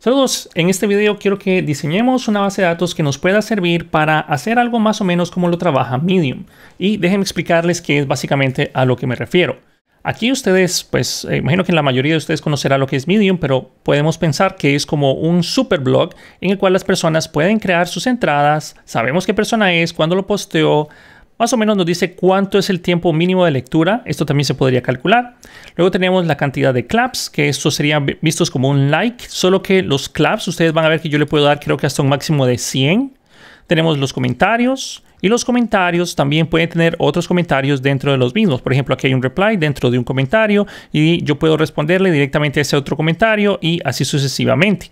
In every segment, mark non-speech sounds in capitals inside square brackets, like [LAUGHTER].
Saludos, en este video quiero que diseñemos una base de datos que nos pueda servir para hacer algo más o menos como lo trabaja Medium. Y déjenme explicarles qué es básicamente a lo que me refiero. Aquí ustedes, pues eh, imagino que la mayoría de ustedes conocerá lo que es Medium, pero podemos pensar que es como un super blog en el cual las personas pueden crear sus entradas, sabemos qué persona es, cuándo lo posteó, más o menos nos dice cuánto es el tiempo mínimo de lectura. Esto también se podría calcular. Luego tenemos la cantidad de claps, que esto serían vistos como un like, solo que los claps ustedes van a ver que yo le puedo dar creo que hasta un máximo de 100. Tenemos los comentarios y los comentarios también pueden tener otros comentarios dentro de los mismos. Por ejemplo, aquí hay un reply dentro de un comentario y yo puedo responderle directamente a ese otro comentario y así sucesivamente.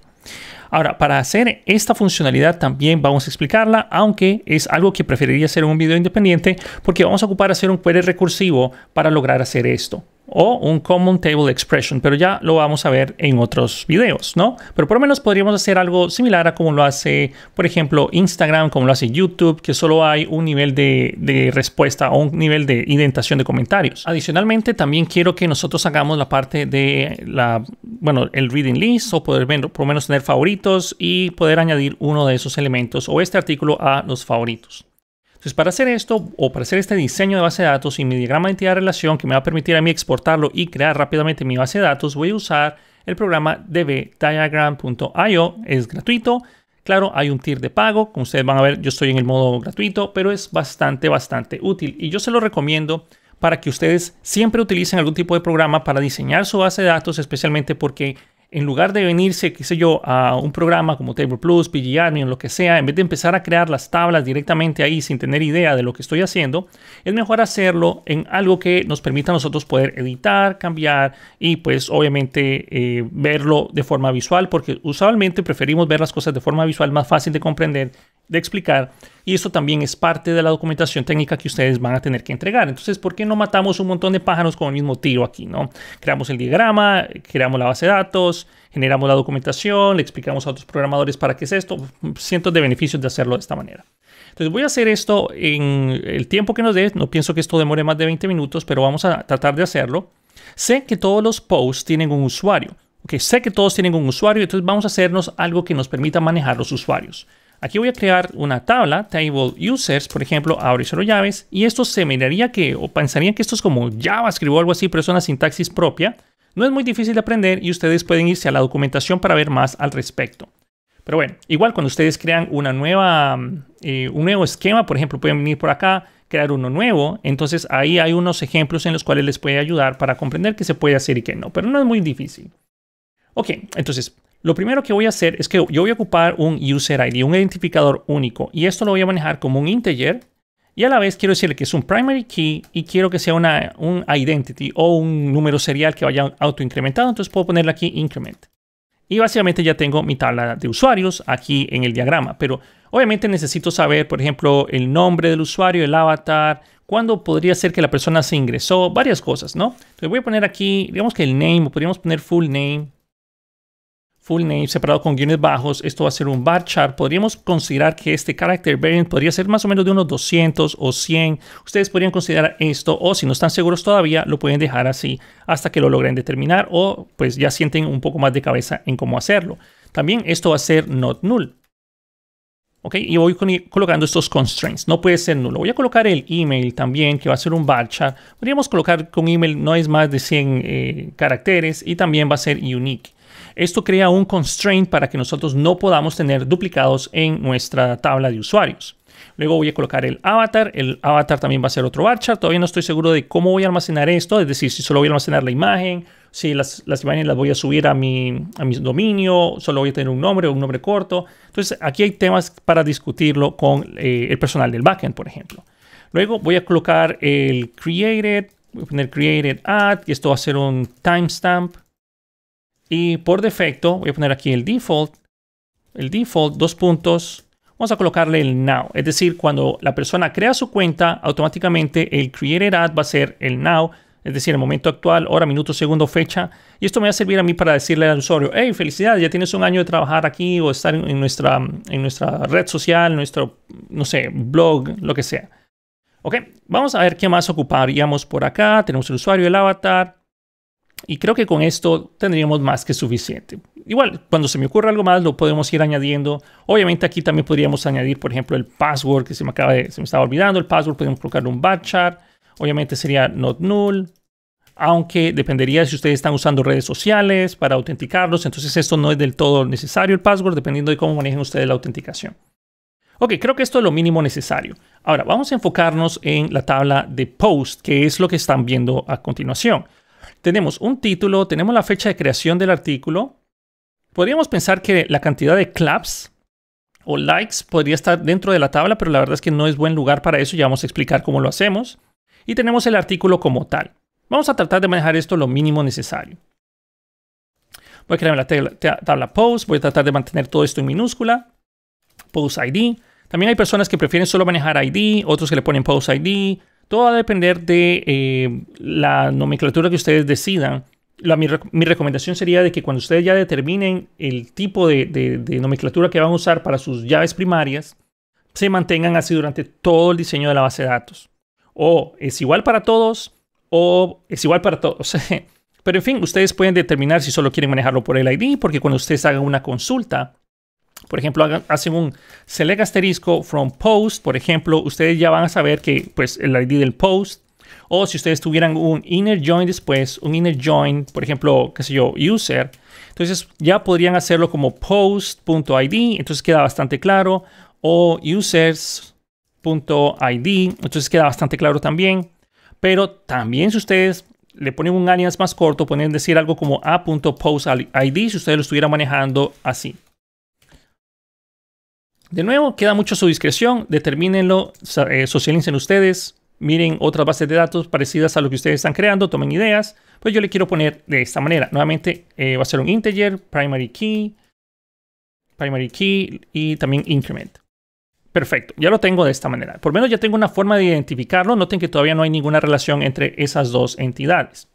Ahora, para hacer esta funcionalidad también vamos a explicarla, aunque es algo que preferiría hacer en un video independiente porque vamos a ocupar hacer un query recursivo para lograr hacer esto o un Common Table Expression, pero ya lo vamos a ver en otros videos, ¿no? Pero por lo menos podríamos hacer algo similar a como lo hace, por ejemplo, Instagram, como lo hace YouTube, que solo hay un nivel de, respuesta o un nivel de indentación de comentarios. Adicionalmente, también quiero que nosotros hagamos la parte de la, bueno, el reading list o poder por lo menos tener favoritos y poder añadir uno de esos elementos o este artículo a los favoritos. Entonces, para hacer esto o para hacer este diseño de base de datos y mi diagrama de entidad de relación que me va a permitir a mí exportarlo y crear rápidamente mi base de datos, voy a usar el programa dbdiagram.io. Es gratuito. Claro, hay un tier de pago. Como ustedes van a ver, yo estoy en el modo gratuito, pero es bastante, bastante útil. Y yo se lo recomiendo para que ustedes siempre utilicen algún tipo de programa para diseñar su base de datos, especialmente porque en lugar de venirse, qué sé yo, a un programa como Table Plus, PG o lo que sea, en vez de empezar a crear las tablas directamente ahí sin tener idea de lo que estoy haciendo, es mejor hacerlo en algo que nos permita a nosotros poder editar, cambiar y pues obviamente eh, verlo de forma visual, porque usualmente preferimos ver las cosas de forma visual más fácil de comprender de explicar y esto también es parte de la documentación técnica que ustedes van a tener que entregar. Entonces, ¿por qué no matamos un montón de pájaros con el mismo tiro aquí, no? Creamos el diagrama, creamos la base de datos, generamos la documentación, le explicamos a otros programadores para qué es esto, cientos de beneficios de hacerlo de esta manera. Entonces voy a hacer esto en el tiempo que nos dé, no pienso que esto demore más de 20 minutos, pero vamos a tratar de hacerlo. Sé que todos los posts tienen un usuario, sé que todos tienen un usuario, entonces vamos a hacernos algo que nos permita manejar los usuarios. Aquí voy a crear una tabla, table users, por ejemplo, abre y cero llaves, y esto se miraría que, o pensarían que esto es como JavaScript o algo así, pero es una sintaxis propia. No es muy difícil de aprender y ustedes pueden irse a la documentación para ver más al respecto. Pero bueno, igual cuando ustedes crean una nueva, mm, eh, un nuevo esquema, por ejemplo, pueden venir por acá, crear uno nuevo. Entonces ahí hay unos ejemplos en los cuales les puede ayudar para comprender qué se puede hacer y qué no, pero no es muy difícil. Ok, entonces lo primero que voy a hacer es que yo voy a ocupar un user ID, un identificador único, y esto lo voy a manejar como un integer, y a la vez quiero decirle que es un primary key y quiero que sea una, un identity o un número serial que vaya autoincrementado, entonces puedo ponerle aquí increment. Y básicamente ya tengo mi tabla de usuarios aquí en el diagrama, pero obviamente necesito saber, por ejemplo, el nombre del usuario, el avatar, cuándo podría ser que la persona se ingresó, varias cosas, ¿no? Entonces voy a poner aquí, digamos que el name, podríamos poner full name, full name separado con guiones bajos, esto va a ser un bar chart. Podríamos considerar que este character variant podría ser más o menos de unos 200 o 100. Ustedes podrían considerar esto o si no están seguros todavía lo pueden dejar así hasta que lo logren determinar o pues ya sienten un poco más de cabeza en cómo hacerlo. También esto va a ser not null. ¿Ok? Y voy colocando estos constraints. No puede ser nulo. Voy a colocar el email también, que va a ser un bar chart. Podríamos colocar con email no es más de 100 eh, caracteres y también va a ser unique. Esto crea un constraint para que nosotros no podamos tener duplicados en nuestra tabla de usuarios. Luego voy a colocar el avatar. El avatar también va a ser otro bar Todavía no estoy seguro de cómo voy a almacenar esto. Es decir, si solo voy a almacenar la imagen, si las, imágenes las voy a subir a mi, a dominio, solo voy a tener un nombre o un nombre corto. Entonces, aquí hay temas para discutirlo con eh, el personal del backend, por ejemplo. Luego voy a colocar el created, voy a poner created add, y esto va a ser un timestamp. Y por defecto, voy a poner aquí el default, el default, dos puntos, vamos a colocarle el now. Es decir, cuando la persona crea su cuenta, automáticamente el created ad va a ser el now, es decir, el momento actual, hora, minuto, segundo, fecha. Y esto me va a servir a mí para decirle al usuario, hey, felicidades, ya tienes un año de trabajar aquí o estar en nuestra, en nuestra red social, nuestro, no sé, blog, lo que sea. Ok, vamos a ver qué más ocuparíamos por acá. Tenemos el usuario, el avatar, y creo que con esto tendríamos más que suficiente. Igual, cuando se me ocurra algo más, lo podemos ir añadiendo. Obviamente aquí también podríamos añadir, por ejemplo, el password que se me acaba de, se me estaba olvidando. El password podemos colocarle un Chart. Obviamente sería not null. Aunque dependería si ustedes están usando redes sociales para autenticarlos. Entonces esto no es del todo necesario el password, dependiendo de cómo manejen ustedes la autenticación. Ok, creo que esto es lo mínimo necesario. Ahora, vamos a enfocarnos en la tabla de post, que es lo que están viendo a continuación tenemos un título, tenemos la fecha de creación del artículo. Podríamos pensar que la cantidad de claps o likes podría estar dentro de la tabla, pero la verdad es que no es buen lugar para eso, ya vamos a explicar cómo lo hacemos. Y tenemos el artículo como tal. Vamos a tratar de manejar esto lo mínimo necesario. Voy a crear la tabla, post, voy a tratar de mantener todo esto en minúscula. Post ID. También hay personas que prefieren solo manejar ID, otros que le ponen post ID, todo va a depender de eh, la nomenclatura que ustedes decidan. La, mi, recomendación sería de que cuando ustedes ya determinen el tipo de, de nomenclatura que van a usar para sus llaves primarias, se mantengan así durante todo el diseño de la base de datos. O es igual para todos, o es igual para todos. [LAUGHS] Pero en fin, ustedes pueden determinar si solo quieren manejarlo por el ID, porque cuando ustedes hagan una consulta, por ejemplo, hacen un select asterisco from post, por ejemplo, ustedes ya van a saber que pues el ID del post o si ustedes tuvieran un inner join después, un inner join, por ejemplo, qué sé yo, user, entonces ya podrían hacerlo como post.id, entonces queda bastante claro, o users.id, entonces queda bastante claro también. Pero también si ustedes le ponen un alias más corto, pueden decir algo como a.postid si ustedes lo estuvieran manejando así. De nuevo, queda mucho a su discreción, determínenlo, eh, socialicen ustedes, miren otras bases de datos parecidas a lo que ustedes están creando, tomen ideas, pues yo le quiero poner de esta manera. Nuevamente eh, va a ser un integer, primary key, primary key y también increment. Perfecto, ya lo tengo de esta manera. Por lo menos ya tengo una forma de identificarlo. Noten que todavía no hay ninguna relación entre esas dos entidades.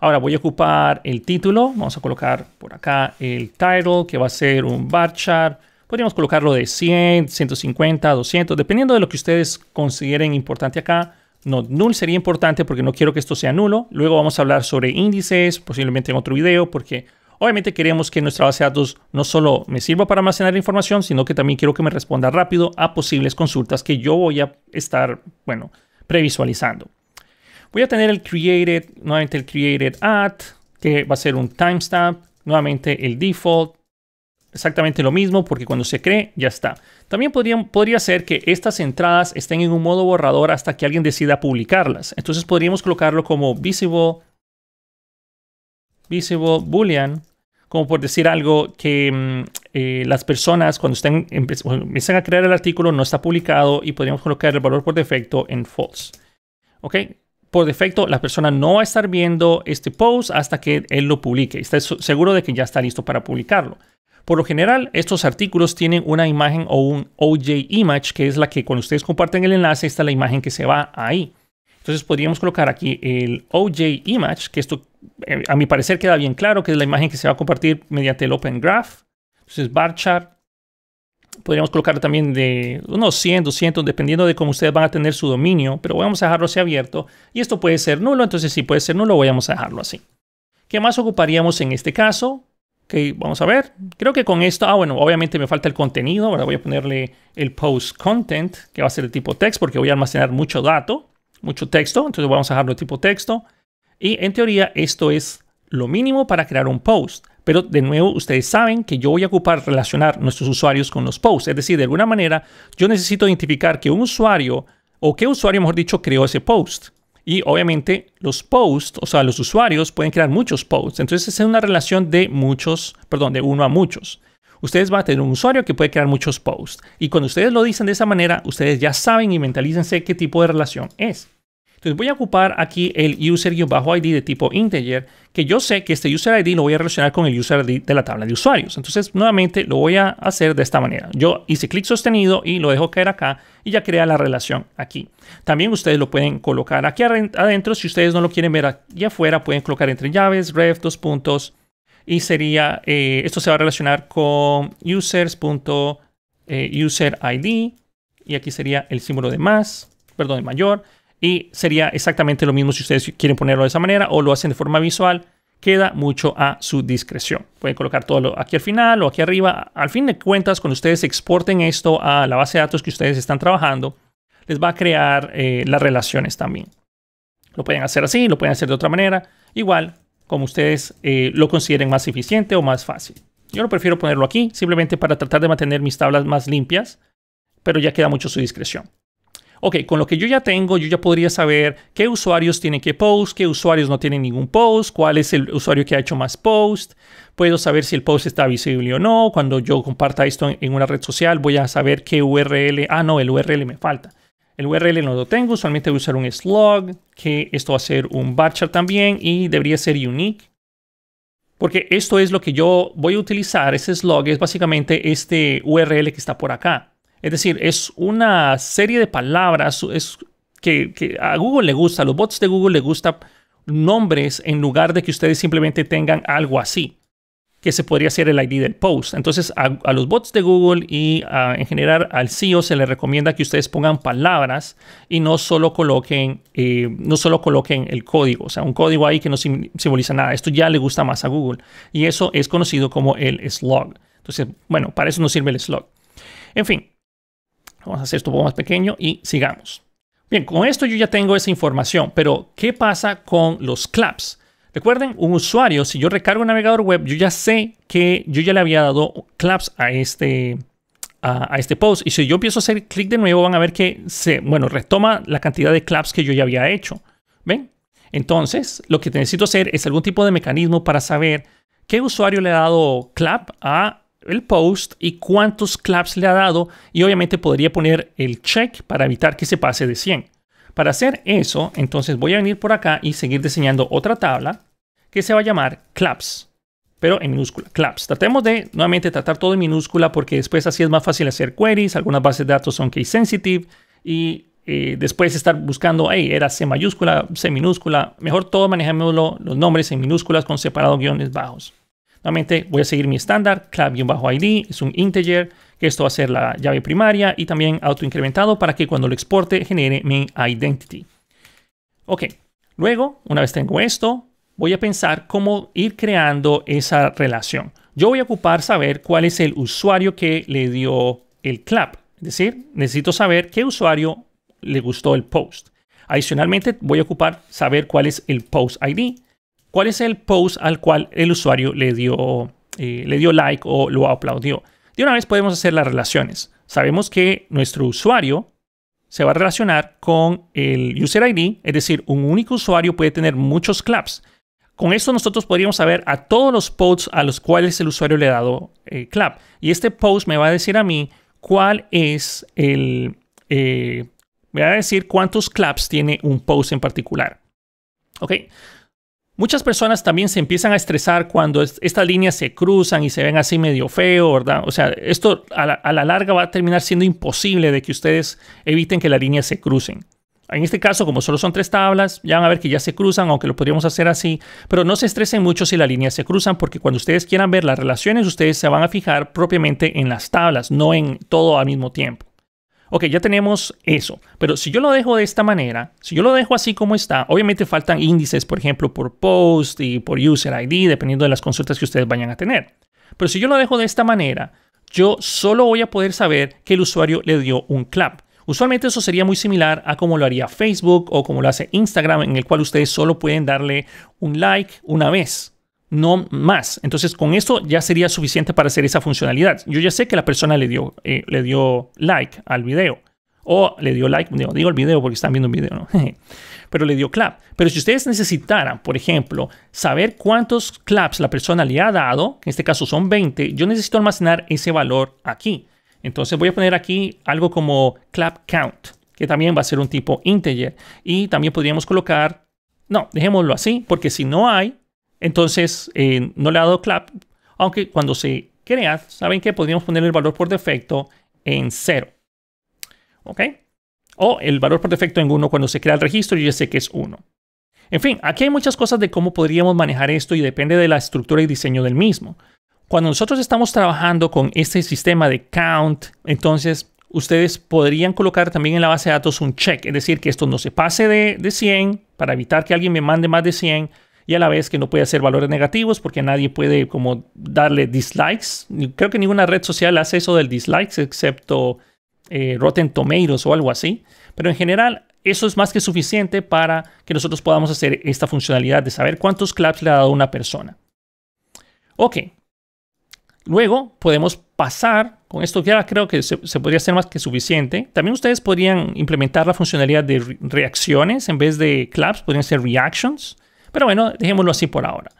Ahora voy a ocupar el título. Vamos a colocar por acá el title, que va a ser un bar chart Podríamos colocarlo de 100, 150, 200, dependiendo de lo que ustedes consideren importante acá. No, null sería importante porque no quiero que esto sea nulo. Luego vamos a hablar sobre índices, posiblemente en otro video, porque obviamente queremos que nuestra base de datos no solo me sirva para almacenar información, sino que también quiero que me responda rápido a posibles consultas que yo voy a estar, bueno, previsualizando. Voy a tener el created, nuevamente el created at, que va a ser un timestamp, nuevamente el default, exactamente lo mismo porque cuando se cree ya está. También podría ser que estas entradas estén en un modo borrador hasta que alguien decida publicarlas. Entonces podríamos colocarlo como visible, visible boolean, como por decir algo que mm, eh, las personas cuando estén empiezan a crear el artículo no está publicado y podríamos colocar el valor por defecto en false. ¿Ok? por defecto la persona no va a estar viendo este post hasta que él lo publique. Está seguro de que ya está listo para publicarlo. Por lo general, estos artículos tienen una imagen o un OJ image, que es la que cuando ustedes comparten el enlace, está la imagen que se va ahí. Entonces podríamos colocar aquí el OJ image, que esto eh, a mi parecer queda bien claro, que es la imagen que se va a compartir mediante el Open Graph. Entonces bar chart. Podríamos colocar también de unos 100, 200, dependiendo de cómo ustedes van a tener su dominio, pero vamos a dejarlo así abierto. Y esto puede ser nulo, entonces si puede ser nulo, vamos a dejarlo así. ¿Qué más ocuparíamos en este caso? Ok, vamos a ver. Creo que con esto, ah, bueno, obviamente me falta el contenido. Ahora voy a ponerle el post content, que va a ser de tipo text, porque voy a almacenar mucho dato, mucho texto. Entonces vamos a dejarlo de tipo texto. Y en teoría esto es lo mínimo para crear un post. Pero de nuevo, ustedes saben que yo voy a ocupar relacionar nuestros usuarios con los posts. Es decir, de alguna manera, yo necesito identificar que un usuario, o qué usuario, mejor dicho, creó ese post. Y obviamente los posts, o sea, los usuarios pueden crear muchos posts. Entonces es una relación de muchos, perdón, de uno a muchos. Ustedes van a tener un usuario que puede crear muchos posts. Y cuando ustedes lo dicen de esa manera, ustedes ya saben y mentalícense qué tipo de relación es. Entonces voy a ocupar aquí el user-id de tipo integer, que yo sé que este user-id lo voy a relacionar con el user-id de la tabla de usuarios. Entonces nuevamente lo voy a hacer de esta manera. Yo hice clic sostenido y lo dejo caer acá y ya crea la relación aquí. También ustedes lo pueden colocar aquí adentro. Si ustedes no lo quieren ver aquí afuera, pueden colocar entre llaves, ref, dos puntos. Y sería, eh, esto se va a relacionar con users.user.id. Eh, y aquí sería el símbolo de más, perdón, de mayor y sería exactamente lo mismo si ustedes quieren ponerlo de esa manera o lo hacen de forma visual. Queda mucho a su discreción. Pueden colocar todo lo aquí al final o aquí arriba. Al fin de cuentas, cuando ustedes exporten esto a la base de datos que ustedes están trabajando, les va a crear eh, las relaciones también. Lo pueden hacer así, lo pueden hacer de otra manera. Igual, como ustedes eh, lo consideren más eficiente o más fácil. Yo lo prefiero ponerlo aquí, simplemente para tratar de mantener mis tablas más limpias, pero ya queda mucho a su discreción ok, con lo que yo ya tengo, yo ya podría saber qué usuarios tienen qué post, qué usuarios no tienen ningún post, cuál es el usuario que ha hecho más post. Puedo saber si el post está visible o no. Cuando yo comparta esto en una red social, voy a saber qué URL. Ah, no, el URL me falta. El URL no lo tengo, usualmente voy a usar un slug, que esto va a ser un varchar también y debería ser unique. Porque esto es lo que yo voy a utilizar, ese slug es básicamente este URL que está por acá. Es decir, es una serie de palabras que, a Google le gusta, a los bots de Google le gusta nombres en lugar de que ustedes simplemente tengan algo así, que se podría hacer el ID del post. Entonces, a, los bots de Google y en general al CEO se le recomienda que ustedes pongan palabras y no solo coloquen, eh, no solo coloquen el código, o sea, un código ahí que no simboliza nada. Esto ya le gusta más a Google y eso es conocido como el slog. Entonces, bueno, para eso no sirve el slog. En fin, Vamos a hacer esto un poco más pequeño y sigamos. Bien, con esto yo ya tengo esa información, pero ¿qué pasa con los claps? Recuerden, un usuario, si yo recargo un navegador web, yo ya sé que yo ya le había dado claps a este, a, este post. Y si yo empiezo a hacer clic de nuevo, van a ver que se, bueno, retoma la cantidad de claps que yo ya había hecho. ¿Ven? Entonces, lo que necesito hacer es algún tipo de mecanismo para saber qué usuario le ha dado clap a el post y cuántos claps le ha dado y obviamente podría poner el check para evitar que se pase de 100. Para hacer eso, entonces voy a venir por acá y seguir diseñando otra tabla que se va a llamar claps, pero en minúscula, claps. Tratemos de nuevamente tratar todo en minúscula porque después así es más fácil hacer queries, algunas bases de datos son case sensitive y eh, después estar buscando, hey, era C mayúscula, C minúscula, mejor todo manejémoslo los nombres en minúsculas con separado guiones bajos. Nuevamente voy a seguir mi estándar, bajo id es un integer, que esto va a ser la llave primaria y también autoincrementado para que cuando lo exporte genere mi identity. Ok, luego, una vez tengo esto, voy a pensar cómo ir creando esa relación. Yo voy a ocupar saber cuál es el usuario que le dio el clap. Es decir, necesito saber qué usuario le gustó el post. Adicionalmente, voy a ocupar saber cuál es el post ID cuál es el post al cual el usuario le dio, eh, le dio like o lo aplaudió. De una vez podemos hacer las relaciones. Sabemos que nuestro usuario se va a relacionar con el user ID, es decir, un único usuario puede tener muchos claps. Con esto nosotros podríamos saber a todos los posts a los cuales el usuario le ha dado eh, clap. Y este post me va a decir a mí cuál es el... Eh, me va a decir cuántos claps tiene un post en particular. ¿Ok? Muchas personas también se empiezan a estresar cuando estas líneas se cruzan y se ven así medio feo, ¿verdad? O sea, esto a la, a la larga va a terminar siendo imposible de que ustedes eviten que las líneas se crucen. En este caso, como solo son tres tablas, ya van a ver que ya se cruzan, aunque lo podríamos hacer así, pero no se estresen mucho si las líneas se cruzan, porque cuando ustedes quieran ver las relaciones, ustedes se van a fijar propiamente en las tablas, no en todo al mismo tiempo. Ok, ya tenemos eso. Pero si yo lo dejo de esta manera, si yo lo dejo así como está, obviamente faltan índices, por ejemplo, por post y por user ID, dependiendo de las consultas que ustedes vayan a tener. Pero si yo lo dejo de esta manera, yo solo voy a poder saber que el usuario le dio un clap. Usualmente eso sería muy similar a como lo haría Facebook o como lo hace Instagram, en el cual ustedes solo pueden darle un like una vez no más. Entonces con esto ya sería suficiente para hacer esa funcionalidad. Yo ya sé que la persona le dio, eh, le dio like al video. O le dio like, digo, el video porque están viendo un video, [LAUGHS] pero le dio clap. Pero si ustedes necesitaran, por ejemplo, saber cuántos claps la persona le ha dado, en este caso son 20, yo necesito almacenar ese valor aquí. Entonces voy a poner aquí algo como clap count, que también va a ser un tipo integer. Y también podríamos colocar, no, dejémoslo así, porque si no hay, entonces, eh, no le ha dado clap, aunque cuando se crea, saben que podríamos poner el valor por defecto en 0. ¿Ok? O el valor por defecto en 1 cuando se crea el registro, yo ya sé que es 1. En fin, aquí hay muchas cosas de cómo podríamos manejar esto y depende de la estructura y diseño del mismo. Cuando nosotros estamos trabajando con este sistema de count, entonces ustedes podrían colocar también en la base de datos un check, es decir, que esto no se pase de 100 para evitar que alguien me mande más de 100 y a la vez que no puede hacer valores negativos porque nadie puede como darle dislikes. Creo que ninguna red social hace eso del dislikes excepto eh, Rotten Tomatoes o algo así. Pero en general eso es más que suficiente para que nosotros podamos hacer esta funcionalidad de saber cuántos claps le ha dado una persona. Ok. Luego podemos pasar, con esto ya creo que se, podría hacer más que suficiente. También ustedes podrían implementar la funcionalidad de reacciones en vez de claps, podrían ser reactions. Pero bueno, dejémoslo así por ahora.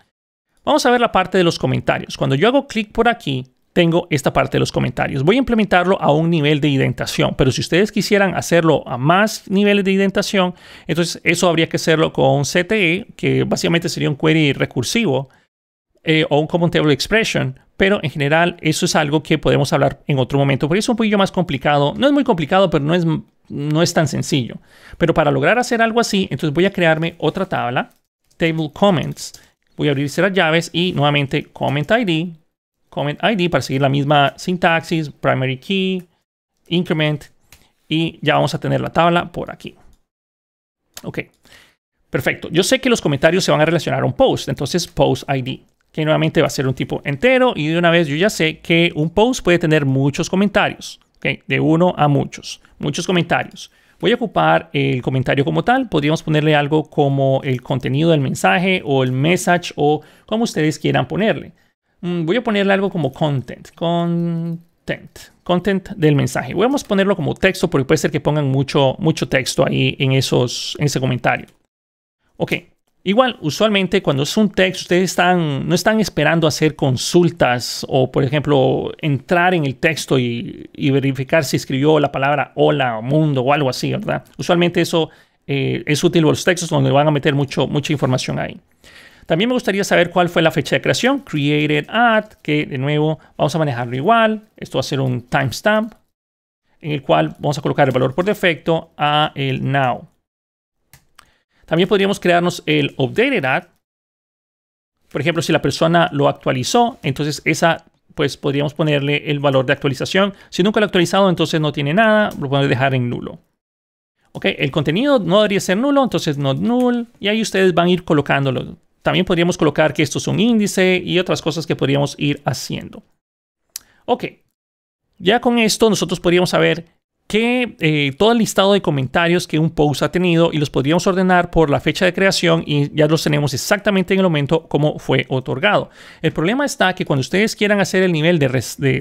Vamos a ver la parte de los comentarios. Cuando yo hago clic por aquí, tengo esta parte de los comentarios. Voy a implementarlo a un nivel de identación, pero si ustedes quisieran hacerlo a más niveles de identación, entonces eso habría que hacerlo con CTE, que básicamente sería un query recursivo eh, o un common table expression, pero en general eso es algo que podemos hablar en otro momento, porque es un poquillo más complicado. No es muy complicado, pero no es, no es tan sencillo. Pero para lograr hacer algo así, entonces voy a crearme otra tabla table comments. Voy a abrir las llaves y nuevamente comment ID, comment ID para seguir la misma sintaxis, primary key, increment y ya vamos a tener la tabla por aquí. Ok, perfecto. Yo sé que los comentarios se van a relacionar a un post, entonces post ID, que nuevamente va a ser un tipo entero y de una vez yo ya sé que un post puede tener muchos comentarios, de uno a muchos, muchos comentarios. Voy a ocupar el comentario como tal. Podríamos ponerle algo como el contenido del mensaje o el message o como ustedes quieran ponerle. Mm, voy a ponerle algo como content. Content. Content del mensaje. Voy a ponerlo como texto porque puede ser que pongan mucho, mucho texto ahí en, esos, en ese comentario. Ok, Igual, usualmente cuando es un texto, ustedes están, no están esperando hacer consultas o, por ejemplo, entrar en el texto y, verificar si escribió la palabra hola o mundo o algo así, ¿verdad? Usualmente eso eh, es útil para los textos donde van a meter mucho, mucha información ahí. También me gustaría saber cuál fue la fecha de creación, created at, que de nuevo vamos a manejarlo igual. Esto va a ser un timestamp en el cual vamos a colocar el valor por defecto a el now. También podríamos crearnos el updated ad. Por ejemplo, si la persona lo actualizó, entonces esa pues podríamos ponerle el valor de actualización. Si nunca lo ha actualizado, entonces no tiene nada, lo podemos dejar en nulo. Ok, el contenido no debería ser nulo, entonces no null, y ahí ustedes van a ir colocándolo. También podríamos colocar que esto es un índice y otras cosas que podríamos ir haciendo. Ok, ya con esto nosotros podríamos saber que eh, todo el listado de comentarios que un post ha tenido y los podríamos ordenar por la fecha de creación y ya los tenemos exactamente en el momento como fue otorgado. El problema está que cuando ustedes quieran hacer el nivel de,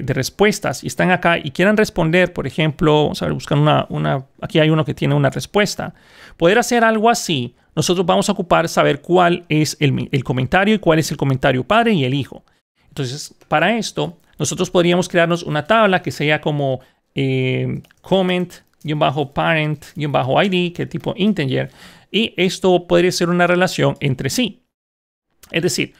respuestas y están acá y quieran responder, por ejemplo, vamos buscan una, una, aquí hay uno que tiene una respuesta, poder hacer algo así, nosotros vamos a ocupar saber cuál es el, el comentario y cuál es el comentario padre y el hijo. Entonces, para esto, nosotros podríamos crearnos una tabla que sea como eh, em, comment-parent-id, bajo que tipo integer, y esto podría ser una relación entre sí. Es decir,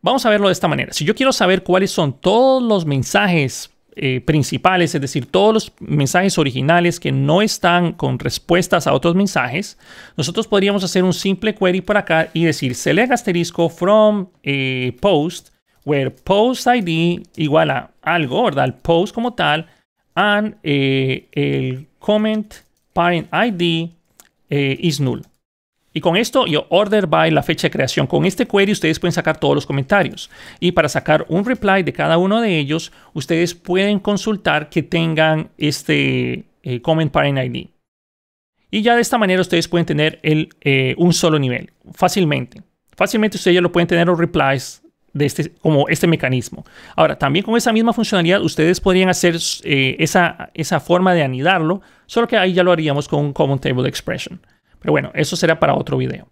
vamos a verlo de esta manera. Si yo quiero saber cuáles son todos los mensajes eh, principales, es decir, todos los mensajes originales que no están con respuestas a otros mensajes, nosotros podríamos hacer un simple query por acá y decir select asterisco from eh, post, where post ID igual a algo, ¿verdad? El post como tal, and eh, el comment parent ID eh, is null. Y con esto, yo order by la fecha de creación. Con este query ustedes pueden sacar todos los comentarios. Y para sacar un reply de cada uno de ellos, ustedes pueden consultar que tengan este eh, comment parent ID. Y ya de esta manera ustedes pueden tener el, un solo nivel fácilmente. Fácilmente ustedes ya lo pueden tener los replies de este, como este mecanismo. Ahora, también con esa misma funcionalidad, ustedes podrían hacer eh, esa, forma de anidarlo, solo que ahí ya lo haríamos con un Common Table Expression. Pero bueno, eso será para otro video.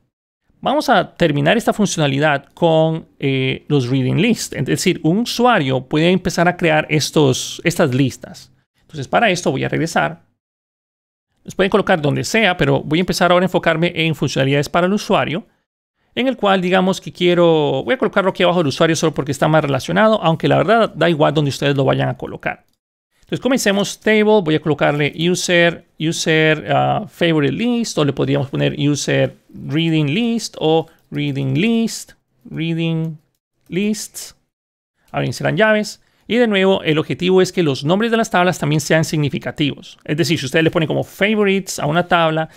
Vamos a terminar esta funcionalidad con eh, los reading lists. Es decir, un usuario puede empezar a crear estos, estas listas. Entonces, para esto voy a regresar. Los pueden colocar donde sea, pero voy a empezar ahora a enfocarme en funcionalidades para el usuario en el cual digamos que quiero, voy a colocarlo aquí abajo del usuario solo porque está más relacionado, aunque la verdad da igual donde ustedes lo vayan a colocar. Entonces comencemos table, voy a colocarle user, user uh, favorite list, o le podríamos poner user reading list o reading list, reading lists. Ahora serán llaves. Y de nuevo, el objetivo es que los nombres de las tablas también sean significativos. Es decir, si ustedes le ponen como favorites a una tabla,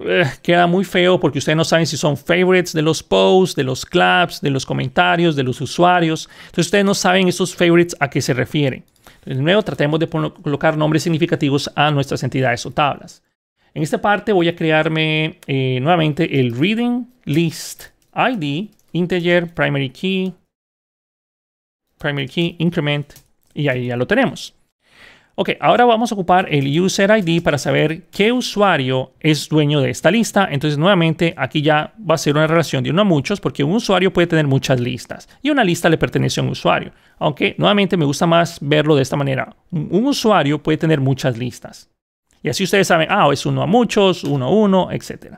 eh, queda muy feo porque ustedes no saben si son favorites de los posts, de los claps, de los comentarios, de los usuarios. Entonces ustedes no saben esos favorites a qué se refieren. de nuevo, tratemos de colocar nombres significativos a nuestras entidades o tablas. En esta parte voy a crearme eh, nuevamente el reading list ID, integer, primary key, primary key, increment, y ahí ya lo tenemos. Ok, ahora vamos a ocupar el user ID para saber qué usuario es dueño de esta lista. Entonces, nuevamente, aquí ya va a ser una relación de uno a muchos porque un usuario puede tener muchas listas y una lista le pertenece a un usuario. Aunque, nuevamente, me gusta más verlo de esta manera. Un usuario puede tener muchas listas. Y así ustedes saben, ah, es uno a muchos, uno a uno, etc.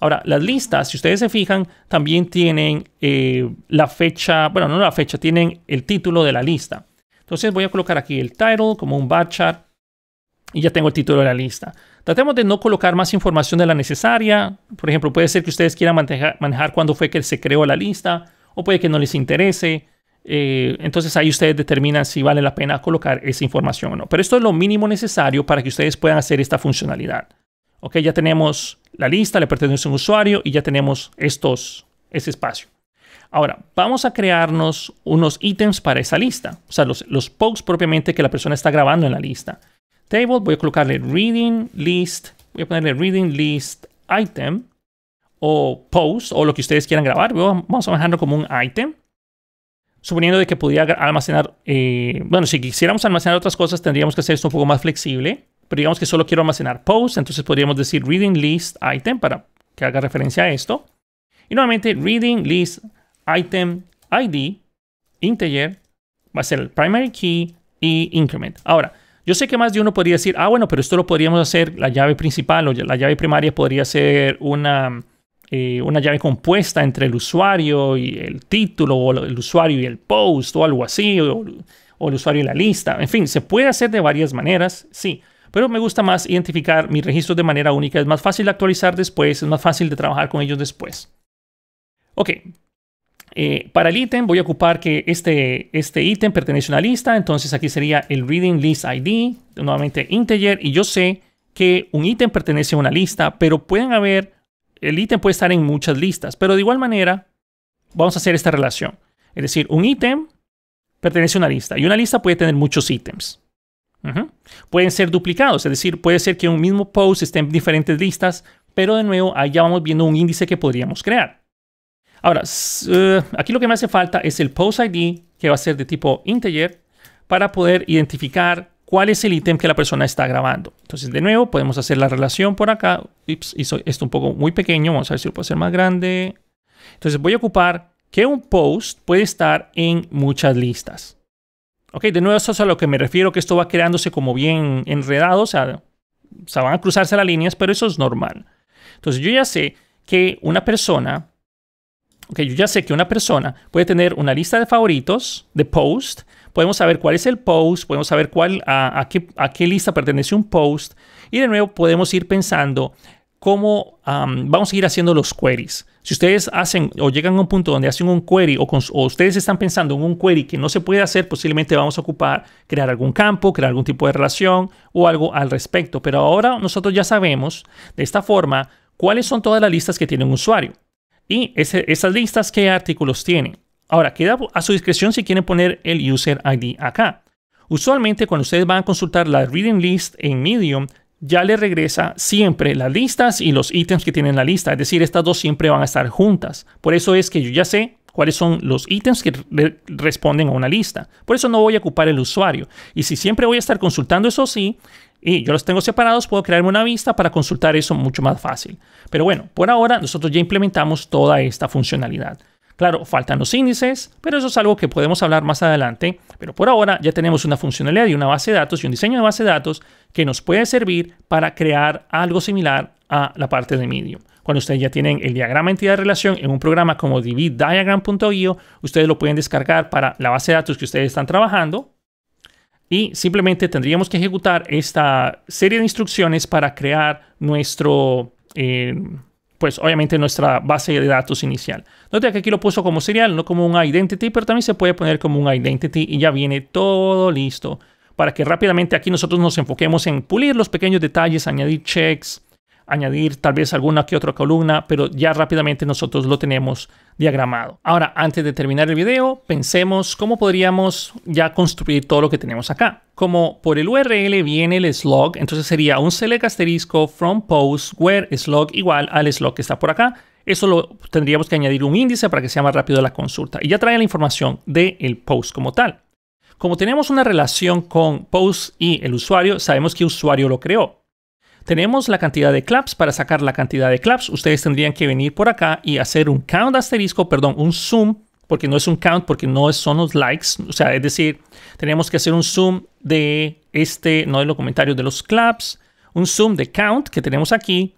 Ahora, las listas, si ustedes se fijan, también tienen eh, la fecha, bueno, no la fecha, tienen el título de la lista. Entonces voy a colocar aquí el title como un bar chart y ya tengo el título de la lista. Tratemos de no colocar más información de la necesaria. Por ejemplo, puede ser que ustedes quieran manejar, cuándo fue que se creó la lista o puede que no les interese. Eh, entonces ahí ustedes determinan si vale la pena colocar esa información o no. Pero esto es lo mínimo necesario para que ustedes puedan hacer esta funcionalidad. Ok, ya tenemos la lista, le pertenece a un usuario y ya tenemos estos, ese espacio. Ahora, vamos a crearnos unos ítems para esa lista, o sea, los, posts propiamente que la persona está grabando en la lista. Table, voy a colocarle reading list, voy a ponerle reading list item o post o lo que ustedes quieran grabar. Vamos a manejarlo como un item suponiendo de que pudiera almacenar, eh, bueno, si quisiéramos almacenar otras cosas, tendríamos que hacer esto un poco más flexible, pero digamos que solo quiero almacenar posts, entonces podríamos decir reading list item para que haga referencia a esto. Y nuevamente reading list item ID, integer, va a ser el primary key y increment. Ahora, yo sé que más de uno podría decir, ah, bueno, pero esto lo podríamos hacer, la llave principal o la llave primaria podría ser una, eh, una llave compuesta entre el usuario y el título, o el usuario y el post, o algo así, o, o el usuario y la lista. En fin, se puede hacer de varias maneras, sí pero me gusta más identificar mis registros de manera única. Es más fácil de actualizar después, es más fácil de trabajar con ellos después. Ok, eh, para el ítem voy a ocupar que este, este ítem pertenece a una lista, entonces aquí sería el reading list ID, nuevamente integer, y yo sé que un ítem pertenece a una lista, pero pueden haber, el ítem puede estar en muchas listas, pero de igual manera vamos a hacer esta relación. Es decir, un ítem pertenece a una lista y una lista puede tener muchos ítems. Pueden ser duplicados, es decir, puede ser que un mismo post esté en diferentes listas, pero de nuevo ahí ya vamos viendo un índice que podríamos crear. Ahora, eh, aquí lo que me hace falta es el post ID, que va a ser de tipo integer, para poder identificar cuál es el ítem que la persona está grabando. Entonces, de nuevo, podemos hacer la relación por acá. Ups, hizo esto un poco muy pequeño. Vamos a ver si lo puedo hacer más grande. Entonces, voy a ocupar que un post puede estar en muchas listas. Ok, de nuevo, eso es a lo que me refiero, que esto va creándose como bien enredado. sea, o sea van a cruzarse las líneas, pero eso es normal. Entonces, yo ya sé que una persona Ok, yo ya sé que una persona puede tener una lista de favoritos, de post. Podemos saber cuál es el post, podemos saber cuál, a, qué, lista pertenece un post. Y de nuevo podemos ir pensando cómo vamos a ir haciendo los queries. Si ustedes hacen o llegan a un punto donde hacen un query o, ustedes están pensando en un query que no se puede hacer, posiblemente vamos a ocupar crear algún campo, crear algún tipo de relación o algo al respecto. Pero ahora nosotros ya sabemos de esta forma cuáles son todas las listas que tiene un usuario y esas listas qué artículos tienen. Ahora, queda a su discreción si quieren poner el user ID acá. Usualmente cuando ustedes van a consultar la reading list en Medium, ya les regresa siempre las listas y los ítems que tienen la lista. Es decir, estas dos siempre van a estar juntas. Por eso es que yo ya sé cuáles son los ítems que responden a una lista. Por eso no voy a ocupar el usuario. Y si siempre voy a estar consultando eso sí, y yo los tengo separados, puedo crearme una vista para consultar eso mucho más fácil. Pero bueno, por ahora nosotros ya implementamos toda esta funcionalidad. Claro, faltan los índices, pero eso es algo que podemos hablar más adelante. Pero por ahora ya tenemos una funcionalidad y una base de datos y un diseño de base de datos que nos puede servir para crear algo similar a la parte de medio. Cuando ustedes ya tienen el diagrama entidad-relación de en un programa como dbDiagram.io, ustedes lo pueden descargar para la base de datos que ustedes están trabajando y simplemente tendríamos que ejecutar esta serie de instrucciones para crear nuestro, eh, pues obviamente nuestra base de datos inicial. Nota que aquí lo puso como serial, no como un identity, pero también se puede poner como un identity y ya viene todo listo para que rápidamente aquí nosotros nos enfoquemos en pulir los pequeños detalles, añadir checks, añadir tal vez alguna que otra columna, pero ya rápidamente nosotros lo tenemos diagramado. Ahora, antes de terminar el video, pensemos cómo podríamos ya construir todo lo que tenemos acá. Como por el URL viene el slug, entonces sería un select asterisco from post where slog igual al slug que está por acá. Eso lo tendríamos que añadir un índice para que sea más rápido la consulta. Y ya trae la información del el post como tal. Como tenemos una relación con post y el usuario, sabemos qué usuario lo creó tenemos la cantidad de claps. Para sacar la cantidad de claps, ustedes tendrían que venir por acá y hacer un count asterisco, perdón, un zoom, porque no es un count, porque no son los likes. O sea, es decir, tenemos que hacer un zoom de este, no de los comentarios de los claps, un zoom de count que tenemos aquí,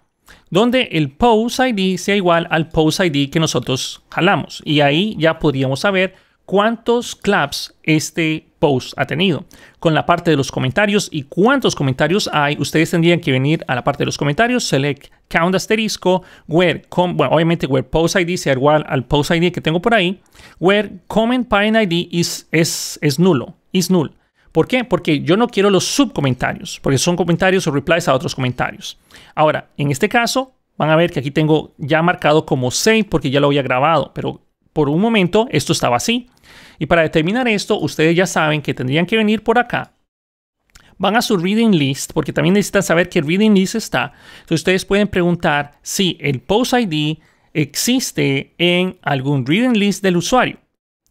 donde el post ID sea igual al post ID que nosotros jalamos. Y ahí ya podríamos saber cuántos claps este post ha tenido, con la parte de los comentarios y cuántos comentarios hay. Ustedes tendrían que venir a la parte de los comentarios, select count asterisco, where, com, bueno, obviamente where post ID sea igual al post ID que tengo por ahí, where comment parent ID is, es, es nulo, is null. ¿Por qué? Porque yo no quiero los subcomentarios, porque son comentarios o replies a otros comentarios. Ahora, en este caso, van a ver que aquí tengo ya marcado como save porque ya lo había grabado, pero por un momento esto estaba así. Y para determinar esto, ustedes ya saben que tendrían que venir por acá. Van a su reading list, porque también necesitan saber qué reading list está. Entonces ustedes pueden preguntar si el post ID existe en algún reading list del usuario.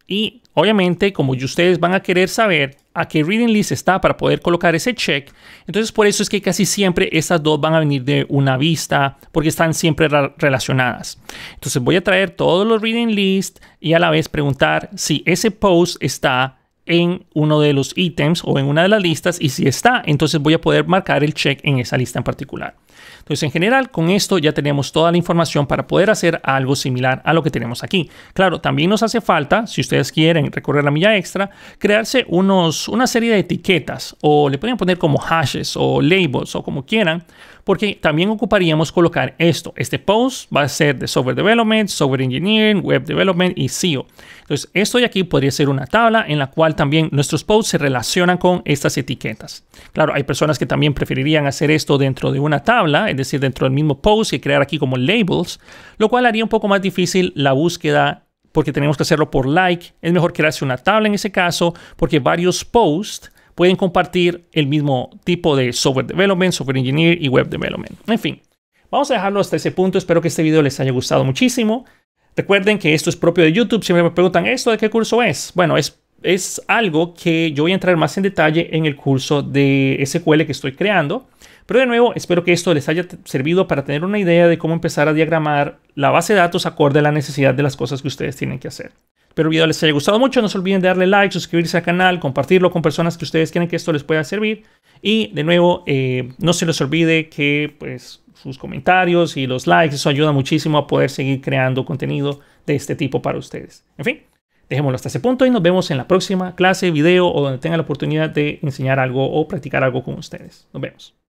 Y Obviamente, como ustedes van a querer saber a qué reading list está para poder colocar ese check, entonces por eso es que casi siempre estas dos van a venir de una vista porque están siempre relacionadas. Entonces voy a traer todos los reading list y a la vez preguntar si ese post está en uno de los ítems o en una de las listas y si está, entonces voy a poder marcar el check en esa lista en particular. Entonces, en general, con esto ya tenemos toda la información para poder hacer algo similar a lo que tenemos aquí. Claro, también nos hace falta, si ustedes quieren recorrer la milla extra, crearse unos, una serie de etiquetas o le pueden poner como hashes o labels o como quieran porque también ocuparíamos colocar esto. Este post va a ser de software development, software engineering, web development y SEO. Entonces, esto de aquí podría ser una tabla en la cual también nuestros posts se relacionan con estas etiquetas. Claro, hay personas que también preferirían hacer esto dentro de una tabla, es decir, dentro del mismo post y crear aquí como labels, lo cual haría un poco más difícil la búsqueda porque tenemos que hacerlo por like. Es mejor crearse una tabla en ese caso porque varios posts pueden compartir el mismo tipo de software development, software engineer y web development. En fin, vamos a dejarlo hasta ese punto. Espero que este video les haya gustado muchísimo. Recuerden que esto es propio de YouTube. Siempre me preguntan, ¿esto de qué curso es? Bueno, es, es algo que yo voy a entrar más en detalle en el curso de SQL que estoy creando. Pero de nuevo, espero que esto les haya servido para tener una idea de cómo empezar a diagramar la base de datos acorde a la necesidad de las cosas que ustedes tienen que hacer. Espero el video les haya gustado mucho. No se olviden de darle like, suscribirse al canal, compartirlo con personas que ustedes creen que esto les pueda servir. Y de nuevo, eh, no se les olvide que pues, sus comentarios y los likes, eso ayuda muchísimo a poder seguir creando contenido de este tipo para ustedes. En fin, dejémoslo hasta ese punto y nos vemos en la próxima clase, video o donde tenga la oportunidad de enseñar algo o practicar algo con ustedes. Nos vemos.